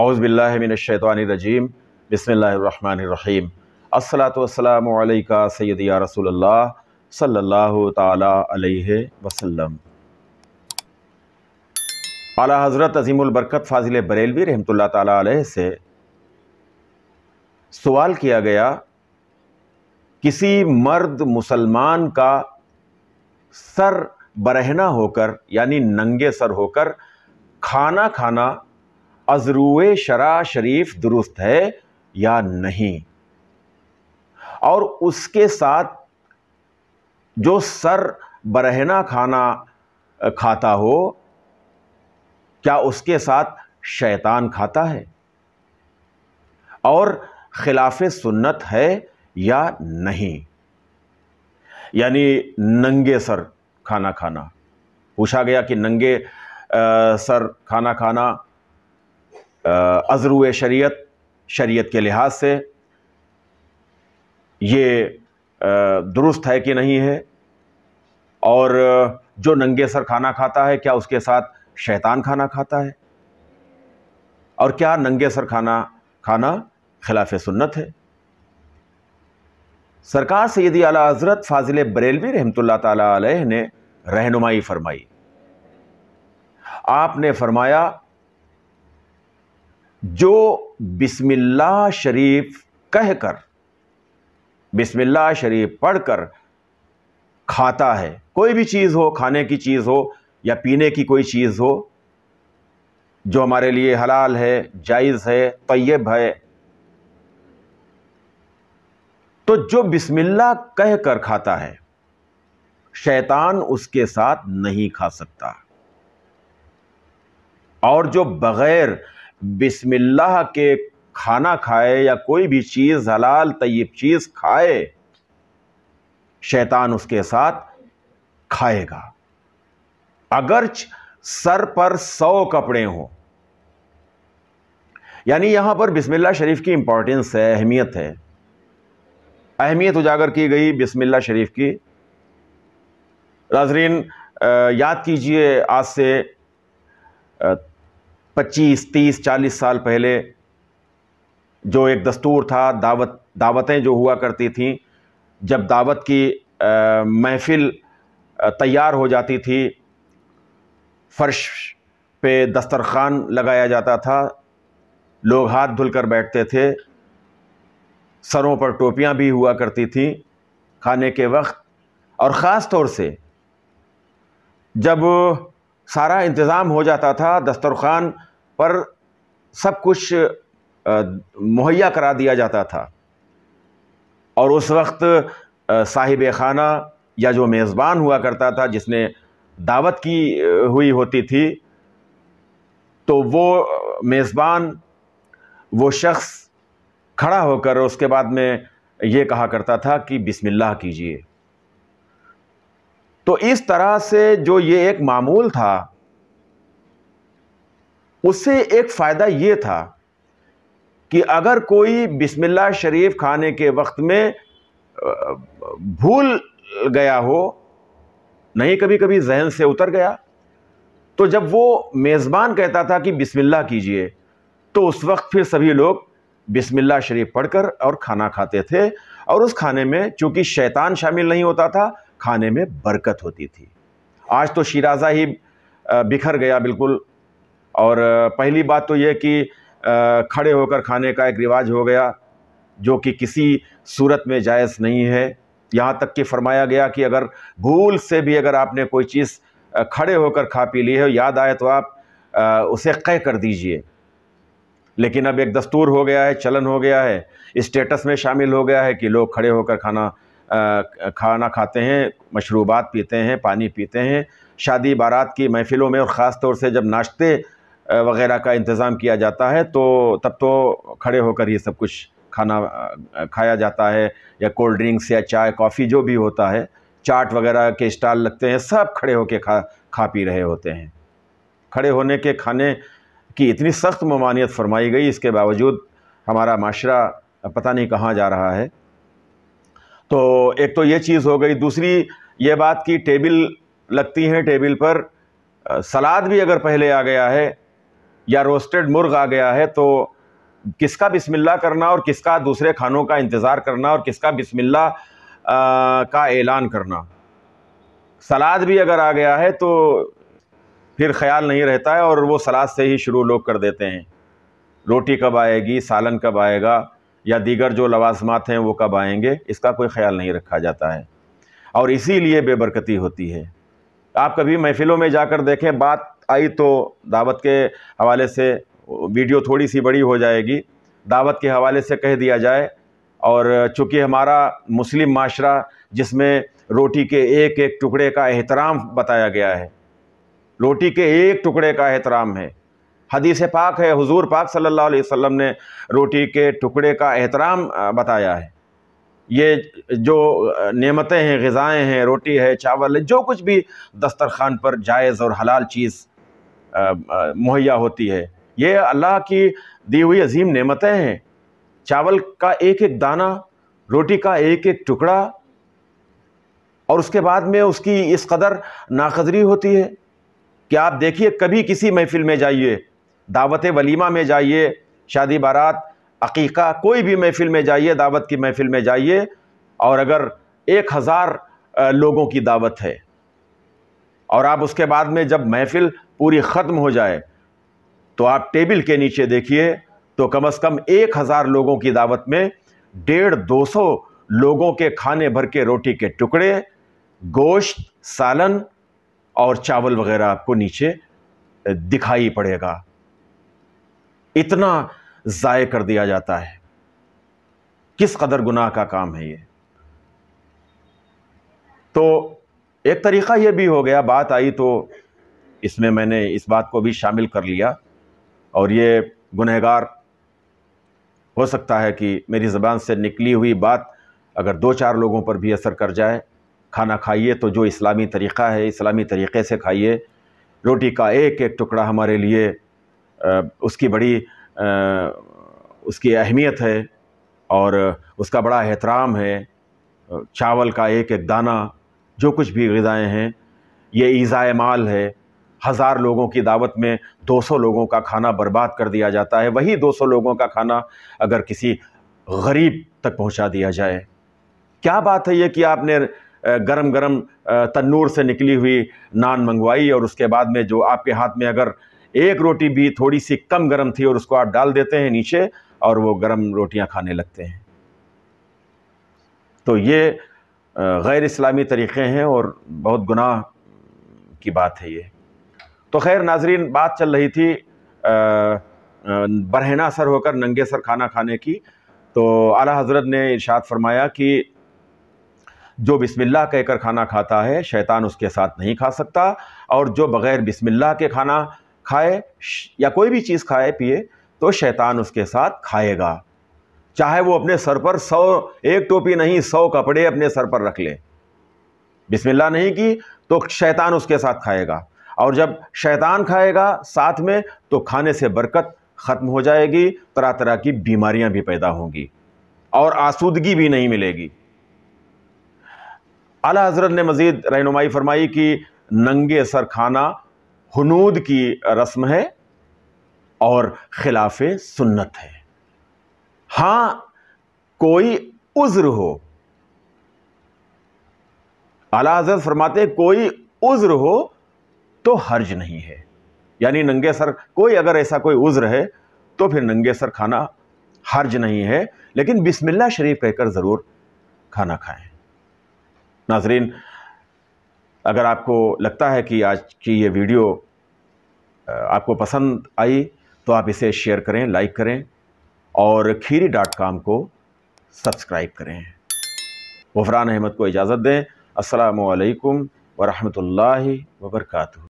आउज़बिल्लिनशैतरजीम बसमीम असलातलमैका सैदिया रसोल्ला सल्ला तह अला हज़रत अज़ीमबरकत फ़ाजिल बरेलवी रहमत ताली से सवाल किया गया किसी मर्द मुसलमान का सर बरहना होकर यानी नंगे सर होकर खाना खाना अजरू शरा शरीफ दुरुस्त है या नहीं और उसके साथ जो सर बरहना खाना खाता हो क्या उसके साथ शैतान खाता है और खिलाफ सुन्नत है या नहीं यानी नंगे सर खाना खाना पूछा गया कि नंगे आ, सर खाना खाना अजरू शरीयत शरीयत के लिहाज से ये दुरुस्त है कि नहीं है और जो नंगे सर खाना खाता है क्या उसके साथ शैतान खाना खाता है और क्या नंगे सर खाना खाना खिलाफ सुन्नत है सरकार सैदी आला हज़रत फाजिल बरेलवी रहमत ताला ने रहनुमाई फरमाई आपने फरमाया जो बिस्मिल्ला शरीफ कहकर बिस्मिल्ला शरीफ पढ़कर खाता है कोई भी चीज़ हो खाने की चीज़ हो या पीने की कोई चीज़ हो जो हमारे लिए हलाल है जायज़ है तयब है तो जो बिस्मिल्ला कह कर खाता है शैतान उसके साथ नहीं खा सकता और जो बग़ैर बिस्मिल्लाह के खाना खाए या कोई भी चीज़ हलाल तयब चीज़ खाए शैतान उसके साथ खाएगा अगर सर पर सौ कपड़े हों यानी यहां पर बिस्मिल्लाह शरीफ की इंपॉर्टेंस है अहमियत है अहमियत उजागर की गई बिस्मिल्लाह शरीफ की नाजरीन याद कीजिए आज से पच्चीस तीस चालीस साल पहले जो एक दस्तूर था दावत दावतें जो हुआ करती थीं जब दावत की महफिल तैयार हो जाती थी फर्श पे दस्तरखान लगाया जाता था लोग हाथ धुल कर बैठते थे सरों पर टोपियां भी हुआ करती थीं खाने के वक्त और ख़ास तौर से जब सारा इंतज़ाम हो जाता था दस्तरखान पर सब कुछ मुहैया करा दिया जाता था और उस वक्त साहिब खाना या जो मेज़बान हुआ करता था जिसने दावत की हुई होती थी तो वो मेज़बान वो शख्स खड़ा होकर उसके बाद में ये कहा करता था कि बिस्मिल्लाह कीजिए तो इस तरह से जो ये एक मामूल था उससे एक फ़ायदा ये था कि अगर कोई बिस्मिल्लाह शरीफ खाने के वक्त में भूल गया हो नहीं कभी कभी जहन से उतर गया तो जब वो मेज़बान कहता था कि बिस्मिल्लाह कीजिए तो उस वक्त फिर सभी लोग बिस्मिल्लाह शरीफ पढ़कर और खाना खाते थे और उस खाने में चूँकि शैतान शामिल नहीं होता था खाने में बरकत होती थी आज तो शिराज़ा ही बिखर गया बिल्कुल और पहली बात तो यह कि खड़े होकर खाने का एक रिवाज हो गया जो कि किसी सूरत में जायज़ नहीं है यहाँ तक कि फरमाया गया कि अगर भूल से भी अगर आपने कोई चीज़ खड़े होकर खा पी ली है याद आए तो आप उसे कह कर दीजिए लेकिन अब एक दस्तूर हो गया है चलन हो गया है स्टेटस में शामिल हो गया है कि लोग खड़े होकर खाना खाना खाते हैं मशरूबात पीते हैं पानी पीते हैं शादी बारात की महफ़िलों में और ख़ास तौर से जब नाश्ते वगैरह का इंतज़ाम किया जाता है तो तब तो खड़े होकर ये सब कुछ खाना खाया जाता है या कोल्ड ड्रिंक्स या चाय कॉफ़ी जो भी होता है चाट वगैरह के स्टॉल लगते हैं सब खड़े होकर खा खा पी रहे होते हैं खड़े होने के खाने की इतनी सख्त ममानियत फरमाई गई इसके बावजूद हमारा माशरा पता नहीं कहाँ जा रहा है तो एक तो ये चीज़ हो गई दूसरी ये बात कि टेबल लगती हैं टेबल पर सलाद भी अगर पहले आ गया है या रोस्टेड मुर्ग आ गया है तो किसका बिस्मिल्लाह करना और किसका दूसरे खानों का इंतज़ार करना और किसका बिस्मिल्लाह का ऐलान करना सलाद भी अगर आ गया है तो फिर ख्याल नहीं रहता है और वो सलाद से ही शुरू लोग कर देते हैं रोटी कब आएगी सालन कब आएगा या दीगर जो लवाजमात हैं वो कब आएंगे इसका कोई ख्याल नहीं रखा जाता है और इसीलिए बेबरकती होती है आप कभी महफिलों में जाकर देखें बात आई तो दावत के हवाले से वीडियो थोड़ी सी बड़ी हो जाएगी दावत के हवाले से कह दिया जाए और चूँकि हमारा मुस्लिम माशरा जिसमें रोटी के एक एक टुकड़े का एहतराम बताया गया है रोटी के एक टुकड़े का एहतराम है हदीस पाक है हुजूर पाक सल्लल्लाहु अलैहि वसल्लम ने रोटी के टुकड़े का एहतराम बताया है ये जो नेमतें हैं गज़ाएँ हैं रोटी है चावल है जो कुछ भी दस्तरखान पर जायज़ और हलाल चीज़ मुहैया होती है ये अल्लाह की दी हुई अजीम नेमतें हैं चावल का एक एक दाना रोटी का एक एक टुकड़ा और उसके बाद में उसकी इस कदर नाकदरी होती है कि आप देखिए कभी किसी महफिल में जाइए दावत वलीमा में जाइए शादी बारात अकीका कोई भी महफिल में जाइए दावत की महफिल में जाइए और अगर एक हज़ार लोगों की दावत है और आप उसके बाद में जब महफिल पूरी ख़त्म हो जाए तो आप टेबल के नीचे देखिए तो कम अज़ कम एक हज़ार लोगों की दावत में डेढ़ दो सौ लोगों के खाने भर के रोटी के टुकड़े गोश्त सालन और चावल वगैरह आपको नीचे दिखाई पड़ेगा इतना ज़ाय कर दिया जाता है किस कदर गुनाह का काम है ये तो एक तरीक़ा ये भी हो गया बात आई तो इसमें मैंने इस बात को भी शामिल कर लिया और ये गुनहगार हो सकता है कि मेरी ज़बान से निकली हुई बात अगर दो चार लोगों पर भी असर कर जाए खाना खाइए तो जो इस्लामी तरीक़ा है इस्लामी तरीक़े से खाइए रोटी का एक एक टुकड़ा हमारे लिए उसकी बड़ी उसकी अहमियत है और उसका बड़ा एहतराम है चावल का एक एक दाना जो कुछ भी गज़ाएँ हैं ये ईज़ा माल है हज़ार लोगों की दावत में 200 लोगों का खाना बर्बाद कर दिया जाता है वही 200 लोगों का खाना अगर किसी गरीब तक पहुंचा दिया जाए क्या बात है ये कि आपने गरम गरम तन्नूर से निकली हुई नान मंगवाई और उसके बाद में जो आपके हाथ में अगर एक रोटी भी थोड़ी सी कम गर्म थी और उसको आप डाल देते हैं नीचे और वो गर्म रोटियां खाने लगते हैं तो ये गैर इस्लामी तरीक़े हैं और बहुत गुनाह की बात है ये तो खैर नाजरीन बात चल रही थी बरहना सर होकर नंगे सर खाना खाने की तो आला हज़रत ने इरशाद फरमाया कि जो बिस्मिल्लाह कहकर खाना खाता है शैतान उसके साथ नहीं खा सकता और जो बग़ैर बिस्मिल्लाह के खाना खाए या कोई भी चीज़ खाए पिए तो शैतान उसके साथ खाएगा चाहे वो अपने सर पर सौ एक टोपी नहीं सौ कपड़े अपने सर पर रख ले बिस्मिल्ला नहीं की तो शैतान उसके साथ खाएगा और जब शैतान खाएगा साथ में तो खाने से बरकत ख़त्म हो जाएगी तरह तरह की बीमारियां भी पैदा होंगी और आसूदगी भी नहीं मिलेगी अला हज़रत ने मज़ीद रहनुमाई फरमाई कि नंगे सर खाना हनूद की रस्म है और खिलाफ सुन्नत है हां कोई उज्र हो आला हजरत फरमाते कोई उज्र हो तो हर्ज नहीं है यानी नंगे सर कोई अगर ऐसा कोई उज्र है तो फिर नंगे सर खाना हर्ज नहीं है लेकिन बिस्मिल्लाह शरीफ कहकर ज़रूर खाना खाएं नाजरीन अगर आपको लगता है कि आज की ये वीडियो आपको पसंद आई तो आप इसे शेयर करें लाइक करें और खीरी डॉट काम को सब्सक्राइब करें वफरान अहमद को इजाज़त दें असलकम वरहमल वर्का